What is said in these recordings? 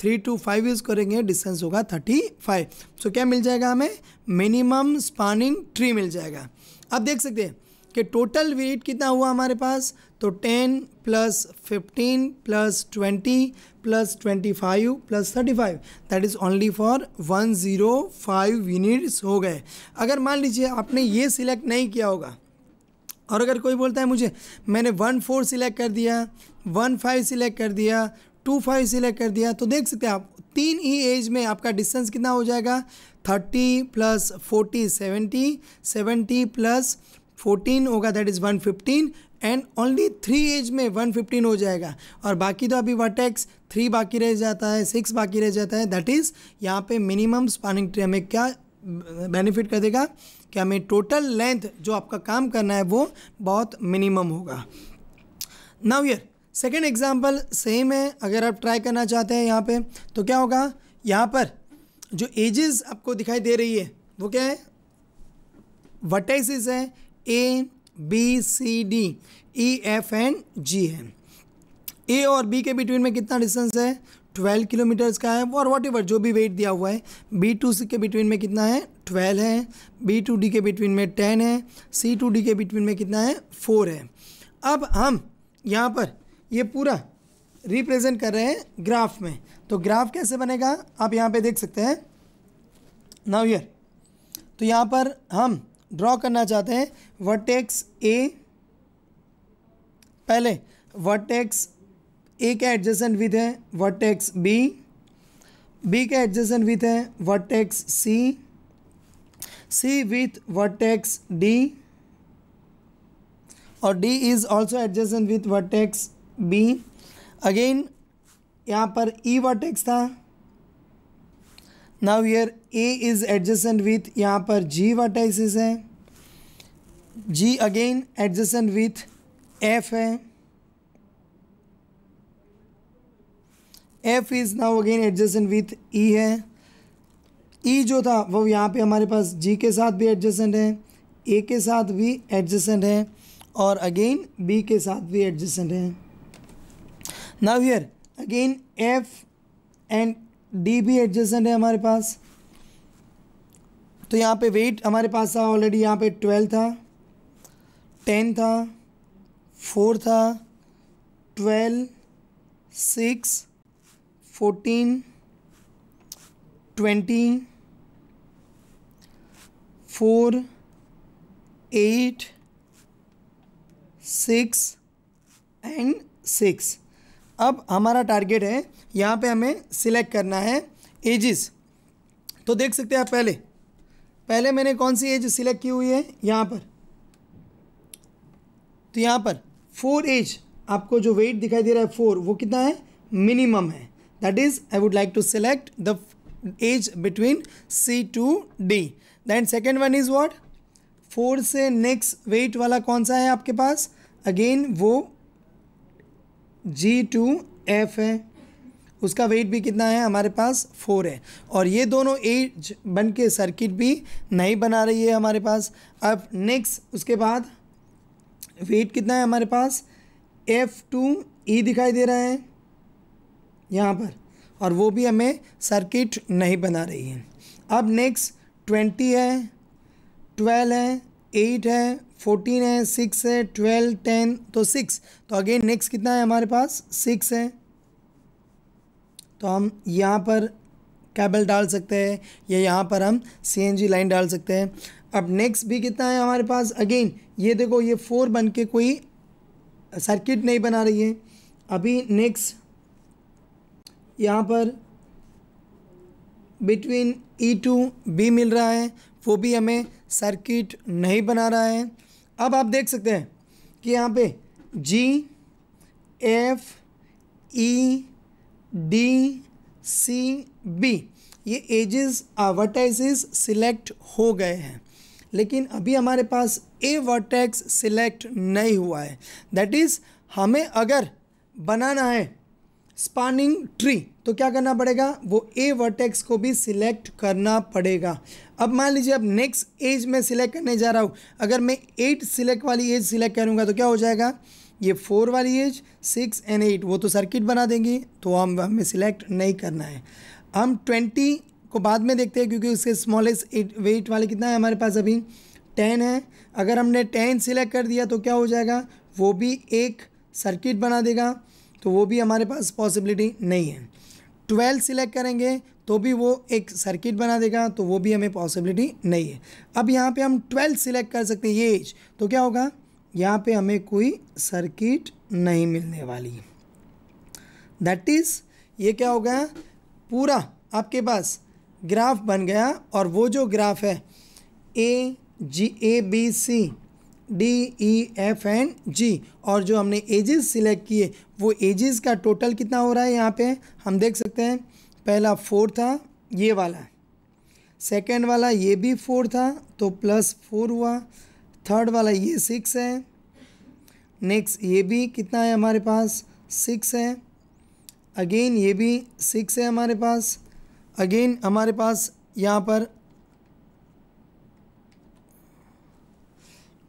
Three two five use करेंगे distance होगा thirty five so क्या मिल जाएगा हमें मिनिमम स्पानिंग ट्री मिल जाएगा अब देख सकते हैं कि टोटल वेट कितना हुआ हमारे पास तो ten plus fifteen plus twenty plus twenty five plus thirty five that is only for one zero five units हो गए अगर मान लीजिए आपने ये सिलेक्ट नहीं किया होगा और अगर कोई बोलता है मुझे मैंने वन फोर सिलेक्ट कर दिया वन फाइव सिलेक्ट कर दिया टू फाइव सिलेक्ट कर दिया तो देख सकते हैं आप तीन ही एज में आपका डिस्टेंस कितना हो जाएगा thirty plus forty seventy seventy plus fourteen होगा that is one fifteen and only three edge में वन फिफ्टीन हो जाएगा और बाकी तो अभी वर्टेक्स थ्री बाकी रह जाता है सिक्स बाकी रह जाता है दैट इज़ यहाँ पे मिनिमम स्पानिंग ट्री हमें क्या बेनिफिट कर देगा कि हमें टोटल लेंथ जो आपका काम करना है वो बहुत मिनिमम होगा now your second example same है अगर आप ट्राई करना चाहते हैं यहाँ पे तो क्या होगा यहाँ पर जो एजेस आपको दिखाई दे रही है वो क्या है वटेसिस है A B C D E F and G है ए और बी के बिटवीन में कितना डिस्टेंस है ट्वेल्व किलोमीटर्स का है और वॉट एवर जो भी वेट दिया हुआ है बी टू सी के बिटवीन में कितना है ट्वेल्व है बी टू डी के बिटवीन में टेन है सी टू डी के बिटवीन में कितना है फोर है अब हम यहाँ पर ये पूरा रिप्रेजेंट कर रहे हैं ग्राफ में तो ग्राफ कैसे बनेगा आप यहाँ पे देख सकते हैं नाउ ईयर तो यहाँ पर हम ड्रॉ करना चाहते हैं वर्टेक्स ए पहले वर्टेक्स ए का एडजस्टेंट विथ है वर्टेक्स बी बी का एडजस्टेंट विथ है vertex C C with vertex D और D is also adjacent with vertex B again यहाँ पर ई e वर्टेक्स था now your A is adjacent with यहाँ पर जी वर्टेक्सिस है G again adjacent with F है F is now again adjacent with E है E e जो था वो यहाँ पे हमारे पास जी के साथ भी एडजसेंट है ए के साथ भी एडजसेंट है और अगेन बी के साथ भी एडजसेंट है now here again F and D भी एडजस्टेंट है हमारे पास तो यहाँ पे वेट हमारे पास था ऑलरेडी यहाँ पे ट्वेल्व था टेन था फोर था twelve six fourteen twenty four eight six and six अब हमारा टारगेट है यहाँ पे हमें सिलेक्ट करना है एजिस तो देख सकते हैं आप पहले पहले मैंने कौन सी एज सिलेक्ट की हुई है यहाँ पर तो यहाँ पर फोर एज आपको जो वेट दिखाई दे रहा है फोर वो कितना है मिनिमम है that is I would like to select the edge between C to D then second one is what four से नेक्स्ट वेट वाला कौन सा है आपके पास अगेन वो जी टू एफ है उसका वेट भी कितना है हमारे पास फोर है और ये दोनों एज बन के सर्किट भी नहीं बना रही है हमारे पास अब नेक्स्ट उसके बाद वेट कितना है हमारे पास एफ टू ई दिखाई दे रहा है यहाँ पर और वो भी हमें सर्किट नहीं बना रही है अब नेक्स्ट ट्वेंटी है ट्वेल्व है एट है फोर्टीन है सिक्स है ट्वेल्व टेन तो सिक्स तो अगेन नेक्स्ट कितना है हमारे पास सिक्स है तो हम यहाँ पर कैबल डाल सकते हैं या यहाँ पर हम सी लाइन डाल सकते हैं अब नेक्स्ट भी कितना है हमारे पास अगेन ये देखो ये फोर बन के कोई सर्किट नहीं बना रही है अभी नेक्स्ट यहाँ पर बिटवीन ई टू बी मिल रहा है वो भी हमें सर्किट नहीं बना रहा है अब आप देख सकते हैं कि यहाँ पे G F E D C B ये एजेस वर्टैक्स सिलेक्ट हो गए हैं लेकिन अभी हमारे पास ए वर्टेक्स सिलेक्ट नहीं हुआ है दैट इज़ हमें अगर बनाना है स्पानिंग ट्री तो क्या करना पड़ेगा वो ए वर्टेक्स को भी सिलेक्ट करना पड़ेगा अब मान लीजिए अब नेक्स्ट एज में सिलेक्ट करने जा रहा हूँ अगर मैं एट सिलेक्ट वाली एज सिलेक्ट करूँगा तो क्या हो जाएगा ये फोर वाली एज सिक्स एंड एट वो तो सर्किट बना देंगी तो हम हमें सिलेक्ट नहीं करना है हम ट्वेंटी को बाद में देखते हैं क्योंकि उसके स्मॉलेस्ट एट वेट वाले कितना है हमारे पास अभी टेन है अगर हमने टेन सिलेक्ट कर दिया तो क्या हो जाएगा वो भी एक सर्किट बना देगा तो वो भी हमारे पास पॉसिबिलिटी नहीं है ट्वेल्थ सिलेक्ट करेंगे तो भी वो एक सर्किट बना देगा तो वो भी हमें पॉसिबिलिटी नहीं है अब यहाँ पे हम ट्वेल्थ सिलेक्ट कर सकते हैं ये एज तो क्या होगा यहाँ पे हमें कोई सर्किट नहीं मिलने वाली दैट इज़ ये क्या होगा पूरा आपके पास ग्राफ बन गया और वो जो ग्राफ है A G A B C D E F and G और जो हमने एजेस सिलेक्ट किए वो एजेस का टोटल कितना हो रहा है यहाँ पे हम देख सकते हैं पहला फोर था ये वाला सेकेंड वाला ये भी फोर था तो प्लस फोर हुआ थर्ड वाला ये सिक्स है नेक्स्ट ये भी कितना है हमारे पास सिक्स है अगेन ये भी सिक्स है हमारे पास अगेन हमारे पास यहाँ पर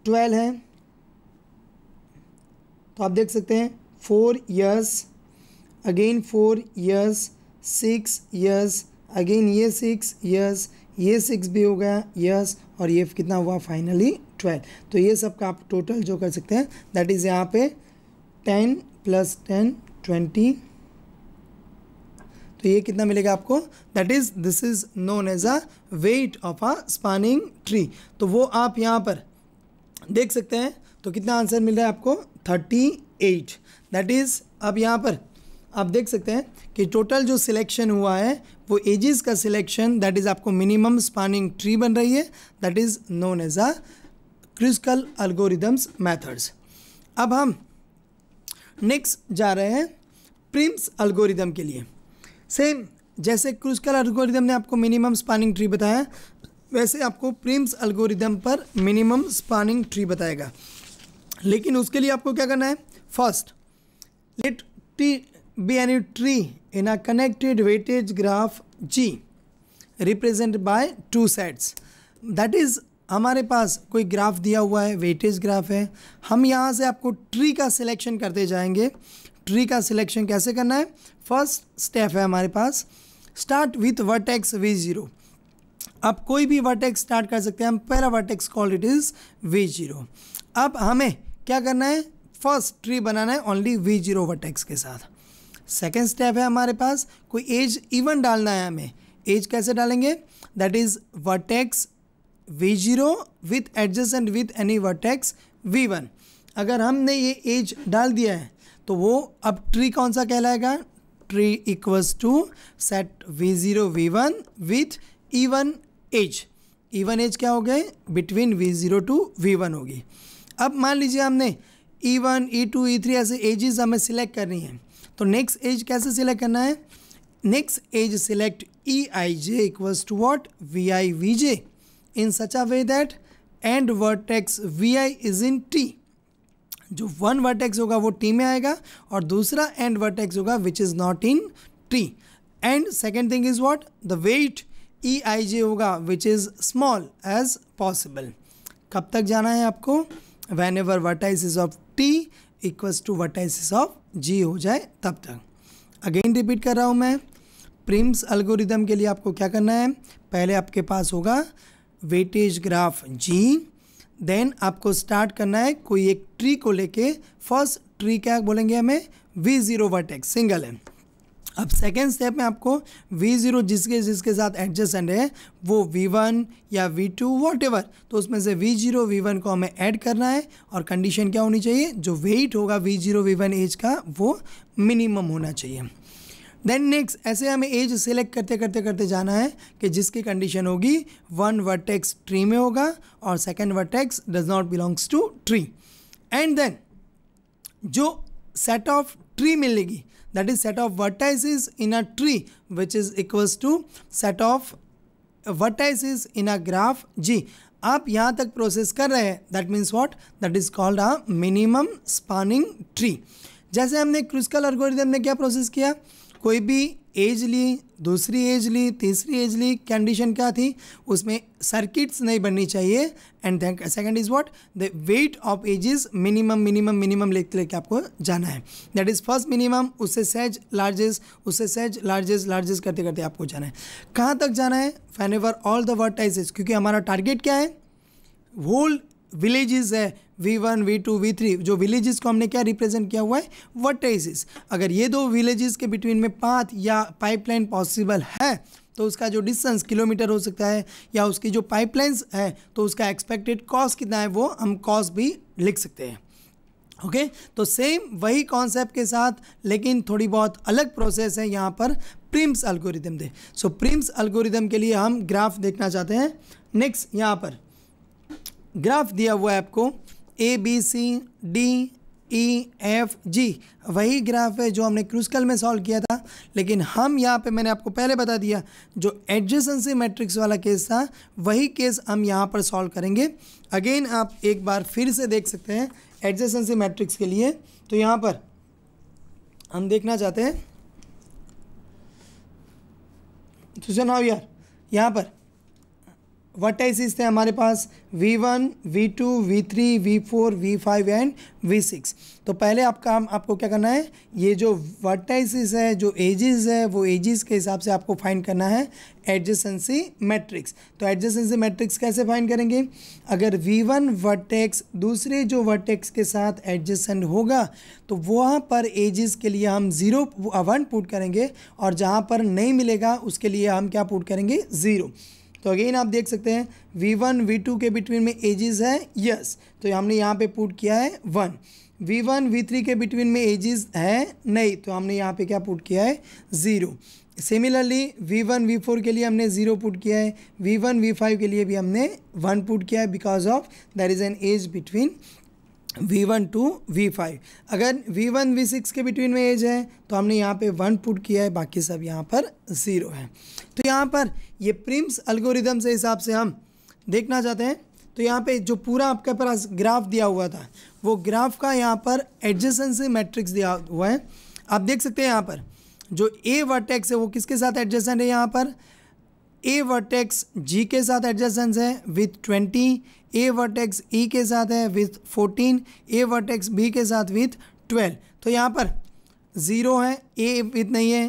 ट्वेल्व है तो आप देख सकते हैं four years again four years six years again ये सिक्स ईयर्स ये सिक्स भी हो गया ईयर्स और ये कितना हुआ फाइनली ट्वेल्व तो ये सब का आप टोटल जो कर सकते हैं दैट इज़ यहाँ पे टेन प्लस टेन ट्वेंटी तो ये कितना मिलेगा आपको that is this is known as a weight of a spanning tree तो वो आप यहाँ पर देख सकते हैं तो कितना आंसर मिल रहा है आपको थर्टी एट दैट इज़ अब यहाँ पर आप देख सकते हैं कि टोटल जो सिलेक्शन हुआ है वो एजेस का सिलेक्शन दैट इज़ आपको मिनिमम स्पानिंग ट्री बन रही है that is known as a Kruskal algorithms methods अब हम नेक्स्ट जा रहे हैं प्रिम्स अल्गोरिदम के लिए सेम जैसे क्रिस्कल अल्गोरिदम ने आपको मिनिमम स्पानिंग ट्री बताया वैसे आपको प्रिम्स अल्गोरिदम पर मिनिमम स्पानिंग ट्री बताएगा लेकिन उसके लिए आपको क्या करना है first let T be U tree in a connected weightage graph G represent by two sets that is हमारे पास कोई ग्राफ दिया हुआ है वेटेज ग्राफ है हम यहाँ से आपको ट्री का सिलेक्शन करते जाएंगे ट्री का सिलेक्शन कैसे करना है फर्स्ट स्टेप है हमारे पास start with vertex V zero आप कोई भी वर्टेक्स स्टार्ट कर सकते हैं हम पहला vertex call it is V zero अब हमें क्या करना है फर्स्ट ट्री बनाना है ओनली वी जीरो वर्टेक्स के साथ सेकेंड स्टेप है हमारे पास कोई एज इवन डालना है हमें एज कैसे डालेंगे that is vertex V zero with adjacent with any vertex V one अगर हमने ये एज डाल दिया है तो वो अब ट्री कौन सा कहलाएगा tree equals to set V zero V one with even edge even edge क्या हो गए between V zero to V one होगी अब मान लीजिए हमने E one E two E three ऐसे एजेस हमें सिलेक्ट करनी है तो नेक्स्ट एज कैसे सिलेक्ट करना है next edge select E I J equals to what V I V J in such a way that end vertex we I is in T जो one vertex होगा वो T में आएगा और दूसरा एंड वर्टेक्स होगा which is not in T and second thing is what the weight E I J होगा which is small edge possible कब तक जाना है आपको whenever vertices of T equals to vertices of G हो जाए तब तक अगेन रिपीट कर रहा हूँ मैं प्रिम्स अल्गोरिदम के लिए आपको क्या करना है पहले आपके पास होगा वेटेज ग्राफ जी देन आपको स्टार्ट करना है कोई एक ट्री को लेके फर्स्ट ट्री क्या बोलेंगे हमें वी जीरो वर्टेक्स सिंगल है अब सेकेंड स्टेप में आपको वी ज़ीरो जिसके जिसके साथ एडजस्टेंट है वो वी वन या वी टू वॉट एवर तो उसमें से वी जीरो वी वन को हमें ऐड करना है और कंडीशन क्या होनी चाहिए जो वेट होगा V zero V one edge का वो मिनिमम होना चाहिए देन नेक्स्ट ऐसे हमें एज सेलेक्ट करते करते करते जाना है कि जिसकी कंडीशन होगी वन वर्टेक्स ट्री में होगा और second vertex does not belongs to tree and then जो सेट ऑफ ट्री मिलेगी that is set of vertices in a tree which is equals to set of vertices in a graph G. आप यहाँ तक process कर रहे हैं that means what that is called a minimum spanning tree जैसे हमने Kruskal अर्गोरिदम ने क्या प्रोसेस किया कोई भी एज ली दूसरी एज ली तीसरी एज ली कंडीशन क्या थी उसमें सर्किट्स नहीं बननी चाहिए and second is what the weight of edges minimum minimum minimum लेते लेके आपको जाना है दैट इज़ फर्स्ट मिनिमम उससे सेज लार्जेस्ट उससे सेज लार्जेस्ट लार्जेस्ट करते करते आपको जाना है कहाँ तक जाना है whenever all the word क्योंकि हमारा टारगेट क्या है होल विलेजेस है V one V two V three जो विलेजेस को हमने क्या रिप्रेजेंट किया हुआ है वर्टेसिस अगर ये दो विलेजेस के बिटवीन में पाथ या पाइपलाइन पॉसिबल है तो उसका जो डिस्टेंस किलोमीटर हो सकता है या उसकी जो पाइपलाइंस है तो उसका एक्सपेक्टेड कॉस्ट कितना है वो हम कॉस्ट भी लिख सकते हैं ओके okay? तो सेम वही कॉन्सेप्ट के साथ लेकिन थोड़ी बहुत अलग प्रोसेस है यहाँ पर प्रिम्स अल्गोरिदम दे सो प्रिम्स अल्गोरिदम के लिए हम ग्राफ देखना चाहते हैं नेक्स्ट यहाँ पर ग्राफ दिया हुआ है आपको A B C D E F G वही ग्राफ है जो हमने क्रूस्कल में सॉल्व किया था लेकिन हम यहाँ पे मैंने आपको पहले बता दिया जो एडजेसेंसी मैट्रिक्स वाला केस था वही केस हम यहाँ पर सॉल्व करेंगे अगेन आप एक बार फिर से देख सकते हैं एडजेसेंसी मैट्रिक्स के लिए तो यहाँ पर हम देखना चाहते हैं तो सुनाओ यार यहाँ पर वर्टाइसिस थे हमारे पास V1, V2, V3, V4, V5 and V6 तो पहले आपका आपको क्या करना है ये जो वर्टाइसिस है जो एजिस है वो एजिस के हिसाब से आपको फाइंड करना है एडजेसेंसी मैट्रिक्स तो एडजेसेंसी मैट्रिक्स कैसे फाइंड करेंगे अगर V1 वर्टेक्स दूसरे जो वर्टेक्स के साथ एडजेसेंट होगा तो वहाँ पर एजिस के लिए हम ज़ीरो वन पुट करेंगे और जहाँ पर नहीं मिलेगा उसके लिए हम क्या पुट करेंगे ज़ीरो तो अगेन आप देख सकते हैं वी वन वी टू के बिटवीन में एजिस है यस तो हमने यहाँ पे पुट किया है one V one V three के बिटवीन में एजिस है नहीं तो हमने यहाँ पे क्या पुट किया है zero similarly V one V four के लिए हमने ज़ीरो पुट किया है वी वन वी फाइव के लिए भी हमने वन पुट किया है because of there is an edge between V one to V five अगर वी वन वी सिक्स के बिटवीन में एज है तो हमने यहाँ पे वन पुट किया है बाकी सब यहाँ पर ज़ीरो है तो यहाँ पर ये प्रिम्स अल्गोरिदम से हिसाब से हम देखना चाहते हैं तो यहाँ पे जो पूरा आपके पास ग्राफ दिया हुआ था वो ग्राफ का यहाँ पर एडजेसेंसी मैट्रिक्स दिया हुआ है आप देख सकते हैं यहाँ पर जो ए वर्टेक्स है वो किसके साथ एडजेसेंट है यहाँ पर ए वर्टेक्स जी के साथ एडजस्टेंस है with twenty a vertex E के साथ है with fourteen a vertex B के साथ विथ ट्वेल्व तो यहाँ पर ज़ीरो है ए विथ नहीं है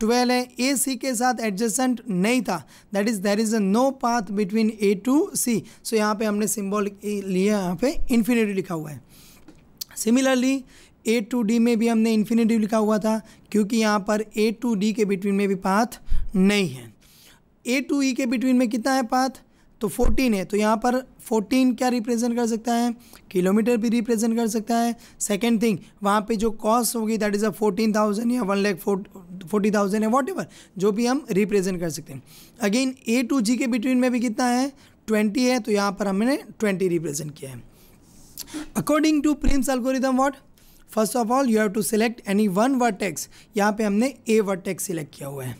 ट्वेल्व है ए सी के साथ एडजस्टेंट नहीं था that is there is a no path between A to C so यहाँ पे हमने सिम्बॉल लिया यहाँ पे इन्फिनेटिव लिखा हुआ है सिमिलरली ए टू डी में भी हमने इन्फिनेटिव लिखा हुआ था क्योंकि यहाँ पर ए टू डी के बिटवीन में भी पाथ नहीं है ए टू ई के बिटवीन में कितना है पाथ तो 14 है तो यहाँ पर 14 क्या रिप्रेजेंट कर सकता है किलोमीटर भी रिप्रेजेंट कर सकता है सेकेंड थिंग वहाँ पे जो कॉस्ट होगी that is a fourteen thousand या वन लैख फोर्टी थाउजेंड है वॉट जो भी हम रिप्रेजेंट कर सकते हैं अगेन ए टू जी के बिटवीन में भी कितना है ट्वेंटी है तो यहाँ पर हमने ट्वेंटी रिप्रेजेंट किया है according to Prim's algorithm what first of all you have to select any one vertex यहाँ पे हमने ए वर्टेक्स सिलेक्ट किया हुआ है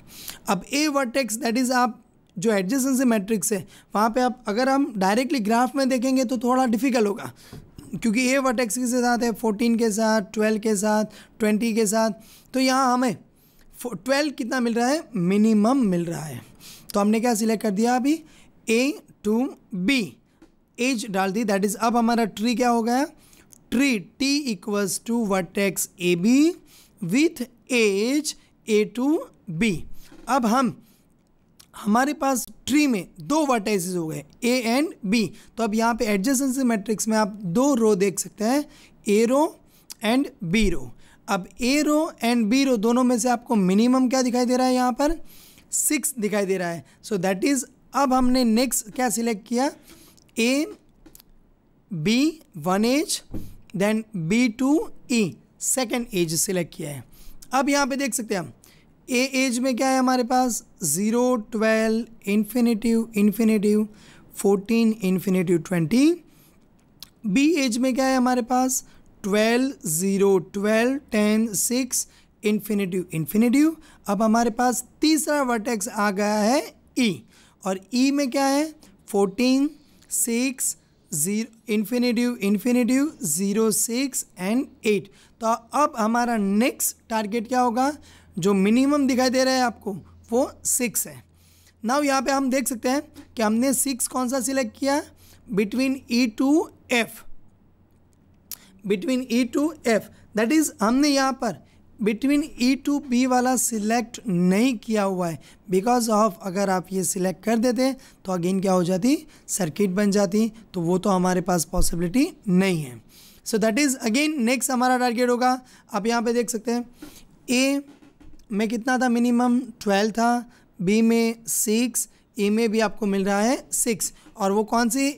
अब ए वर्टेक्स दैट इज़ आप जो एडजेसेंसी मैट्रिक्स है वहाँ पे आप अगर हम डायरेक्टली ग्राफ में देखेंगे तो थोड़ा डिफिकल्ट होगा क्योंकि ए वर्टेक्स के साथ है फोर्टीन के साथ ट्वेल्व के साथ ट्वेंटी के साथ तो यहाँ हमें ट्वेल्व कितना मिल रहा है मिनिमम मिल रहा है तो हमने क्या सिलेक्ट कर दिया अभी ए टू बी एज डाल दी दैट इज़ अब हमारा ट्री क्या हो गया treat t equals to vertex ab with edge a to b अब हम हमारे पास ट्री में दो वर्टाइसिस हो गए ए एंड बी तो अब यहाँ पे एडजेसेंसी मैट्रिक्स में आप दो रो देख सकते हैं ए रो एंड बी रो अब ए रो एंड बी रो दोनों में से आपको मिनिमम क्या दिखाई दे रहा है यहाँ पर सिक्स दिखाई दे रहा है सो दैट इज़ अब हमने नेक्स्ट क्या सिलेक्ट किया A B one edge then B to E second edge select किया है अब यहाँ पे देख सकते हैं हम ए एज में क्या है हमारे पास zero twelve infinitive infinitive fourteen infinitive twenty B edge में क्या है हमारे पास twelve zero twelve ten six infinitive infinitive अब हमारे पास तीसरा वर्टेक्स आ गया है ई e, और ई e में क्या है fourteen six zero infinitive infinitive zero six and eight तो अब हमारा नेक्स्ट टारगेट क्या होगा जो मिनिमम दिखाई दे रहा है आपको वो सिक्स है नाउ यहाँ पे हम देख सकते हैं कि हमने सिक्स कौन सा सिलेक्ट किया between E to F between E to F that is हमने यहाँ पर बिटवीन ई टू बी वाला सिलेक्ट नहीं किया हुआ है बिकॉज ऑफ अगर आप ये सिलेक्ट कर देते तो अगेन क्या हो जाती सर्किट बन जाती तो वो तो हमारे पास पॉसिबिलिटी नहीं है so that is again next हमारा टारगेट होगा आप यहाँ पे देख सकते हैं ए में कितना था मिनिमम ट्वेल्व था बी में सिक्स ए में भी आपको मिल रहा है सिक्स और वो कौन सी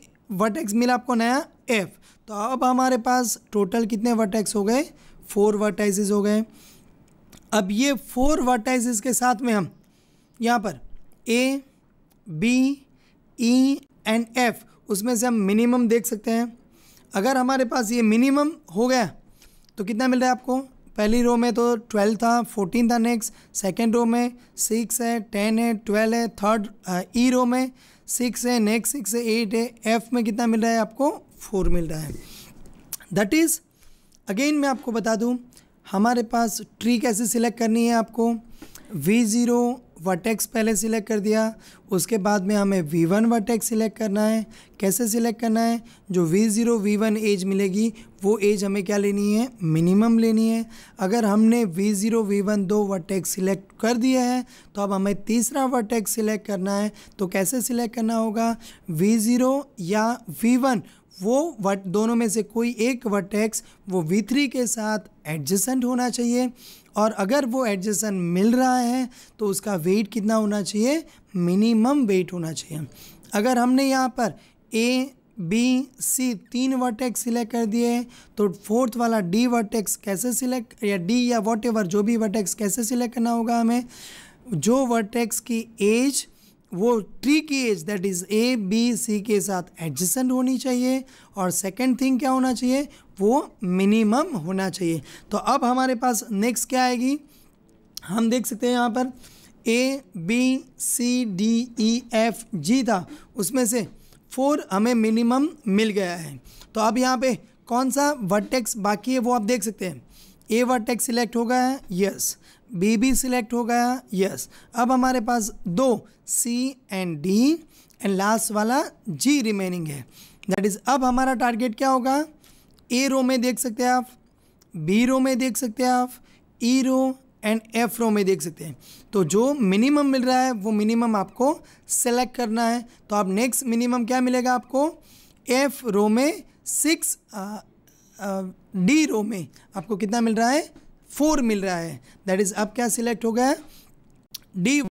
वर्टेक्स मिला आपको नया एफ तो अब हमारे पास टोटल कितने वर्टेक्स हो गए फोर वर्टाइज हो गए अब ये फोर वर्टाइज के साथ में हम यहाँ पर A B E and F उसमें से हम मिनिमम देख सकते हैं अगर हमारे पास ये मिनिमम हो गया तो कितना मिल रहा है आपको पहली रो में तो ट्वेल्व था फोर्टीन था नेक्स्ट सेकेंड रो में सिक्स है टेन है ट्वेल्व है थर्ड ई रो में सिक्स है नेक्स्ट सिक्स है एट है एफ में कितना मिल रहा है आपको फोर मिल रहा है दैट इज़ अगेन मैं आपको बता दूँ हमारे पास ट्री कैसे सिलेक्ट करनी है आपको वी ज़ीरो वटेक्स पहले सिलेक्ट कर दिया उसके बाद में हमें वी वन वटेक्स सिलेक्ट करना है कैसे सिलेक्ट करना है जो V zero V one edge मिलेगी वो एज हमें क्या लेनी है मिनिमम लेनी है अगर हमने वी ज़ीरो वी वन दो वटेक्स सिलेक्ट कर दिया है तो अब हमें तीसरा वटेक्स सिलेक्ट करना है तो कैसे सिलेक्ट करना होगा वी ज़ीरो या वी वन वो वट दोनों में से कोई एक वर्टेक्स वो वी थ्री के साथ एडजसेंट होना चाहिए और अगर वो एडजस्टेंट मिल रहा है तो उसका वेट कितना होना चाहिए मिनिमम वेट होना चाहिए अगर हमने यहाँ पर ए बी सी तीन वर्टेक्स सिलेक्ट कर दिए तो फोर्थ वाला डी वर्टेक्स कैसे सिलेक्ट या डी या वॉट जो भी वर्टेक्स कैसे सिलेक्ट करना होगा हमें जो वर्टेक्स की एज वो ट्री की edge that is A B C के साथ एडजसेंट होनी चाहिए और सेकेंड थिंग क्या होना चाहिए वो मिनिमम होना चाहिए तो अब हमारे पास नेक्स्ट क्या आएगी हम देख सकते हैं यहाँ पर A B C D E F G था उसमें से फोर हमें मिनिमम मिल गया है तो अब यहाँ पे कौन सा वर्टेक्स बाकी है वो आप देख सकते हैं ए वर्टेक्स सिलेक्ट हो गया है यस बी भी सिलेक्ट हो गया यस अब हमारे पास दो C and D and last वाला जी रिमेनिंग है दैट इज़ अब हमारा टारगेट क्या होगा ए रो में देख सकते हैं आप बी रो में देख सकते हैं आप ई रो एंड एफ रो में देख सकते हैं तो जो मिनिमम मिल रहा है वो मिनिमम आपको सेलेक्ट करना है तो आप नेक्स्ट मिनिमम क्या मिलेगा आपको एफ रो में सिक्स डी रो में आपको कितना मिल रहा है फोर मिल रहा है दैट इज़ अब क्या सिलेक्ट हो गया है डी